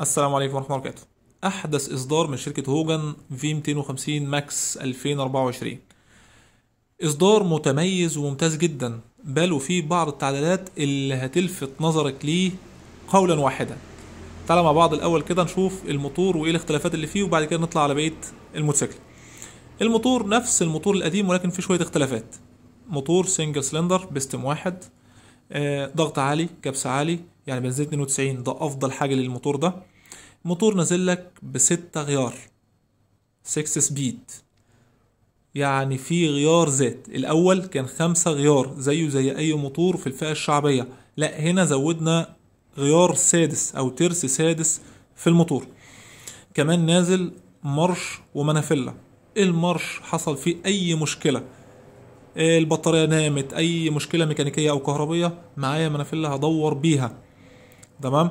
السلام عليكم ورحمة الله وبركاته أحدث إصدار من شركة هوجن في 250 ماكس 2024 إصدار متميز وممتاز جدا بل وفيه بعض التعديلات اللي هتلفت نظرك ليه قولا واحدا تعالى مع بعض الأول كده نشوف الموتور وإيه الاختلافات اللي فيه وبعد كده نطلع على بقية الموتوسيكل الموتور نفس الموتور القديم ولكن فيه شوية اختلافات موتور سنجل سلندر بيستم واحد آه، ضغط عالي كبس عالي يعني بنزين 92 ده أفضل حاجة للموتور ده موتور نازل لك بستة غيار 6 سبيد يعني في غيار زاد الأول كان خمسة غيار زيه زي أي موتور في الفئة الشعبية لا هنا زودنا غيار سادس أو ترس سادس في الموتور كمان نازل مرش ومنافلة المرش حصل فيه أي مشكلة البطارية نامت أي مشكلة ميكانيكية أو كهربية معايا منافلة هدور بيها تمام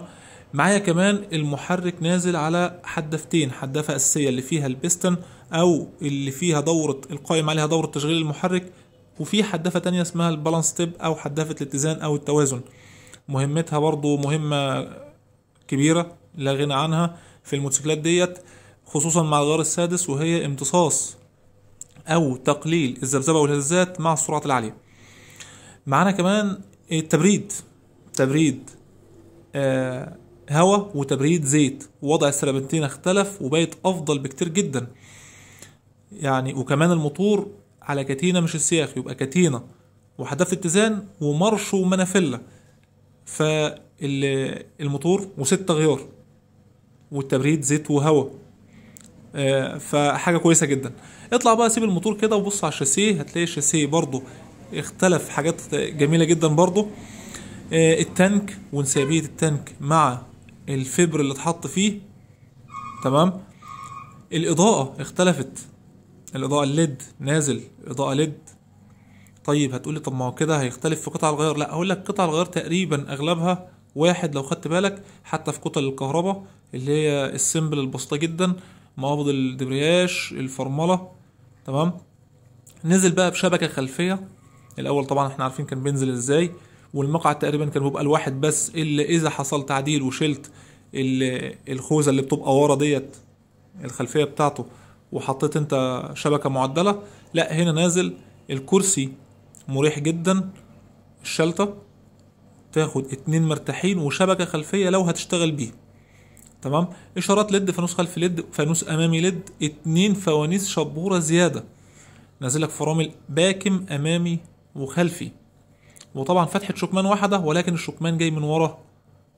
معايا كمان المحرك نازل على حدافتين حدافة أساسية اللي فيها البيستن أو اللي فيها دورة القائم عليها دورة تشغيل المحرك وفي حدافة تانية اسمها البالانس تيب أو حدافة الاتزان أو التوازن مهمتها برضو مهمة كبيرة لا غنى عنها في الموتوسيكلات ديت خصوصا مع الغيار السادس وهي امتصاص أو تقليل الذبذبة والهزات مع السرعة العالية معانا كمان التبريد تبريد آه هواء وتبريد زيت ووضع السلامتين اختلف وبقت افضل بكتير جدا يعني وكمان الموتور على كتينة مش السياخ يبقى كتينة وحدفت اتزان ومرش ومنافلة فالموتور وست غيار والتبريد زيت وهواء آه، فحاجة كويسة جدا اطلع بقى سيب الموتور كده وبص على الشاسيه هتلاقي الشاسيه برضو اختلف حاجات جميلة جدا برضو آه، التانك وانسيابية التانك مع الفبر اللي اتحط فيه تمام الاضاءه اختلفت الاضاءه الليد نازل اضاءه ليد طيب هتقولي طب ما هو كده هيختلف في قطع الغيار لا هقول لك قطع الغيار تقريبا اغلبها واحد لو خدت بالك حتى في قطع الكهرباء اللي هي السيمبل البسيطه جدا مقابض الدبرياش الفرمله تمام نزل بقى بشبكه خلفيه الاول طبعا احنا عارفين كان بينزل ازاي والمقعد تقريبا كان بيبقى الواحد بس الا اذا حصل تعديل وشلت الخوذه اللي بتبقى ورا ديت الخلفيه بتاعته وحطيت انت شبكه معدله لا هنا نازل الكرسي مريح جدا الشلطه تاخد اتنين مرتاحين وشبكه خلفيه لو هتشتغل بيه تمام اشارات ليد فانوس خلف ليد فانوس امامي ليد اتنين فوانيس شبوره زياده نازلك فرامل باكم امامي وخلفي وطبعا فتحة شكمان واحدة ولكن الشكمان جاي من ورا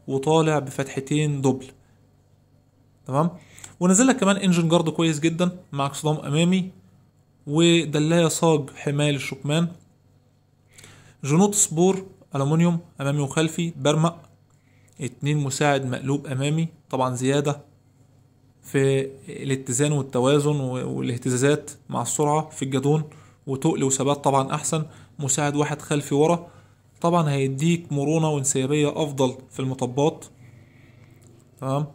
وطالع بفتحتين دبل تمام ونزل لك كمان انجن جارد كويس جدا مع صدام امامي ودلاية صاج حماية للشكمان جنوط سبور ألمونيوم أمامي وخلفي برمق اتنين مساعد مقلوب أمامي طبعا زيادة في الاتزان والتوازن والاهتزازات مع السرعة في الجدون وتقل وثبات طبعا أحسن مساعد واحد خلفي ورا طبعا هيديك مرونة وانسيابية أفضل في المطبات تمام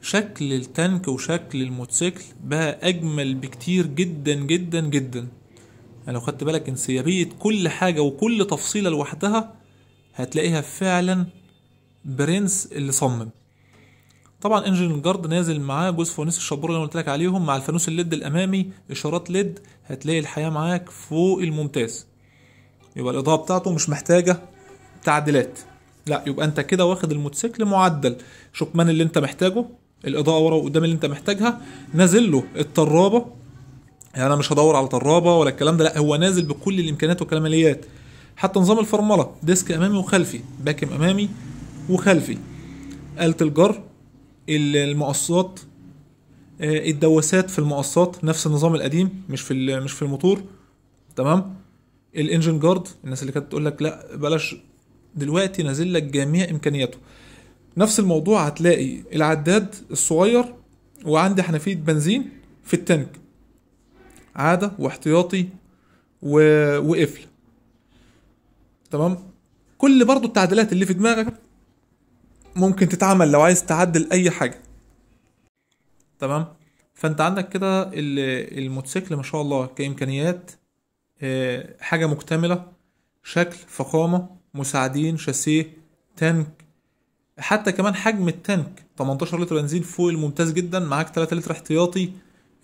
شكل التانك وشكل الموتوسيكل بقى أجمل بكتير جدا جدا جدا يعني لو خدت بالك انسيابية كل حاجة وكل تفصيلة لوحدها هتلاقيها فعلا برنس اللي صمم طبعا انجن جارد نازل معاه جزء فوانيس الشبور اللي انا قلت لك عليهم مع الفانوس الليد الامامي اشارات ليد هتلاقي الحياه معاك فوق الممتاز يبقى الاضاءه بتاعته مش محتاجه تعديلات لا يبقى انت كده واخد الموتوسيكل معدل شكمان اللي انت محتاجه الاضاءه ورا وقدام اللي انت محتاجها نازل له الطرابه يعني انا مش هدور على طرابه ولا الكلام ده لا هو نازل بكل الامكانيات والكماليات حتى نظام الفرمله ديسك امامي وخلفي باكم امامي وخلفي آلة الجر المقصات آه، الدواسات في المقصات نفس النظام القديم مش في مش في الموتور تمام الانجن جارد الناس اللي كانت تقول لك لا بلاش دلوقتي نازل لك جميع امكانياته نفس الموضوع هتلاقي العداد الصغير وعندي حنفيه بنزين في التانك عاده واحتياطي و... وقفل تمام كل برضو التعديلات اللي في دماغك ممكن تتعمل لو عايز تعدل اي حاجه تمام فانت عندك كده الموتوسيكل ما شاء الله كامكانيات آه، حاجة مكتملة شكل فخامة مساعدين شاسيه تانك حتى كمان حجم التانك 18 لتر بنزين فوق الممتاز جدا معاك 3 لتر احتياطي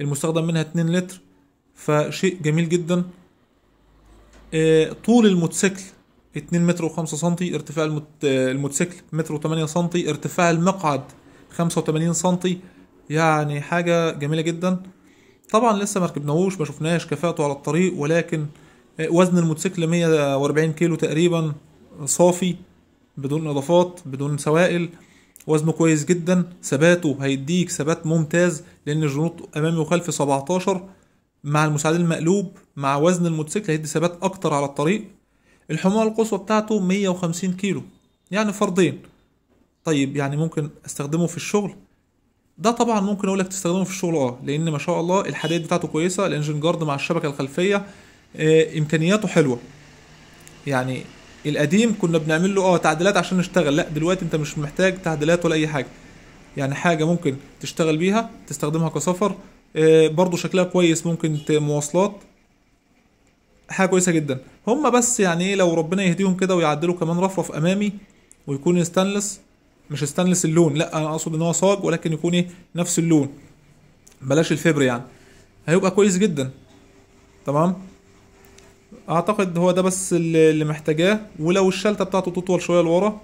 المستخدم منها 2 لتر فشيء جميل جدا آه، طول الموتوسيكل 2 متر و5 سنتي ارتفاع آه، الموتوسيكل متر و8 سنتي ارتفاع المقعد 85 سنتي يعني حاجة جميلة جدا طبعا لسه ما ركبناهوش ما شفناش كفاءته على الطريق ولكن آه، وزن الموتوسيكل 140 كيلو تقريبا آه، صافي بدون اضافات بدون سوائل وزنه كويس جدا ثباته هيديك ثبات ممتاز لان الجنوط امامي وخلفي 17 مع المساعدين المقلوب مع وزن الموتوسيكل هيدي ثبات اكتر على الطريق الحمولة القصوى بتاعته 150 كيلو يعني فرضين طيب يعني ممكن استخدمه في الشغل ده طبعا ممكن اقول لك تستخدمه في الشغل اه لان ما شاء الله الحديد بتاعته كويسه الانجن جارد مع الشبكه الخلفيه آه امكانياته حلوه يعني القديم كنا بنعمل له اه تعديلات عشان نشتغل لا دلوقتي انت مش محتاج تعديلات ولا اي حاجه يعني حاجه ممكن تشتغل بيها تستخدمها كسفر آه برضو شكلها كويس ممكن مواصلات حاجه كويسه جدا هما بس يعني إيه، لو ربنا يهديهم كده ويعدلوا كمان رفرف امامي ويكون ستانلس مش ستانلس اللون لا انا اقصد ان هو صاج ولكن يكون ايه نفس اللون بلاش الفبر يعني هيبقى كويس جدا تمام اعتقد هو ده بس اللي محتاجاه ولو الشلته بتاعته تطول شويه لورا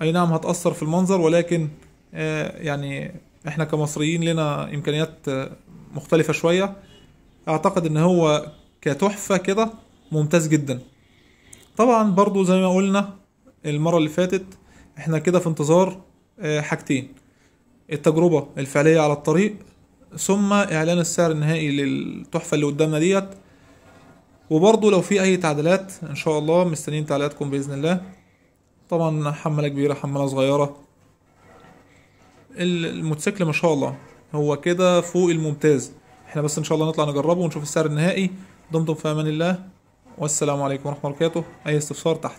اي نعم هتاثر في المنظر ولكن آه يعني احنا كمصريين لنا امكانيات آه، مختلفه شويه اعتقد ان هو كتحفه كده ممتاز جدا طبعا برضو زي ما قلنا المره اللي فاتت احنا كده في انتظار آه، حاجتين التجربة الفعلية على الطريق ثم اعلان السعر النهائي للتحفة اللي قدامنا ديت وبرضه لو في اي تعديلات ان شاء الله مستنيين تعليقاتكم باذن الله طبعا حمالة كبيرة حمالة صغيرة الموتوسيكل ما شاء الله هو كده فوق الممتاز احنا بس ان شاء الله نطلع نجربه ونشوف السعر النهائي دمتم في امان الله والسلام عليكم ورحمه الله وبركاته اي استفسار تحت